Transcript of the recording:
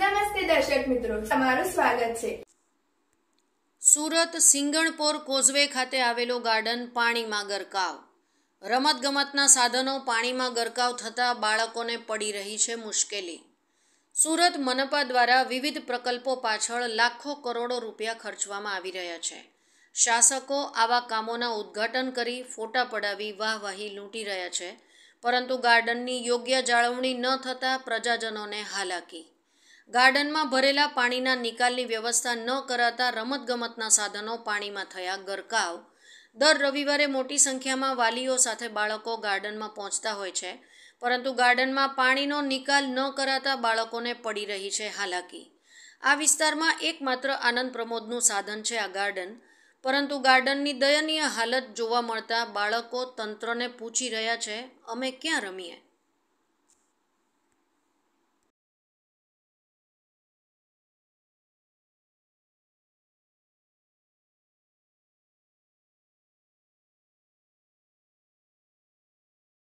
નમસ્તે દર્શક મિત્રો તમારું સ્વાગત છે સુરત સિંગણપોર કોઝવે ખાતે આવેલો ગાર્ડન પાણીમાં ગરકાવ રમતગમતના સાધનો પાણીમાં ગરકાવ થતાં બાળકોને પડી રહી છે મુશ્કેલી સુરત મનપા દ્વારા વિવિધ પ્રકલ્પો પાછળ લાખો કરોડો રૂપિયા ખર્ચવામાં આવી રહ્યા છે શાસકો આવા કામોના ઉદ્ઘાટન કરી ફોટા પડાવી વાહવાહી લૂંટી રહ્યા છે પરંતુ ગાર્ડનની યોગ્ય જાળવણી ન થતાં પ્રજાજનોને હાલાકી ગાર્ડનમાં ભરેલા પાણીના નિકાલની વ્યવસ્થા ન કરાતા રમતગમતના સાધનો પાણીમાં થયા ગરકાવ દર રવિવારે મોટી સંખ્યામાં વાલીઓ સાથે બાળકો ગાર્ડનમાં પહોંચતા હોય છે પરંતુ ગાર્ડનમાં પાણીનો નિકાલ ન કરાતા બાળકોને પડી રહી છે હાલાકી આ વિસ્તારમાં એકમાત્ર આનંદ પ્રમોદનું સાધન છે આ ગાર્ડન પરંતુ ગાર્ડનની દયનીય હાલત જોવા મળતા બાળકો તંત્રને પૂછી રહ્યા છે અમે ક્યાં રમીએ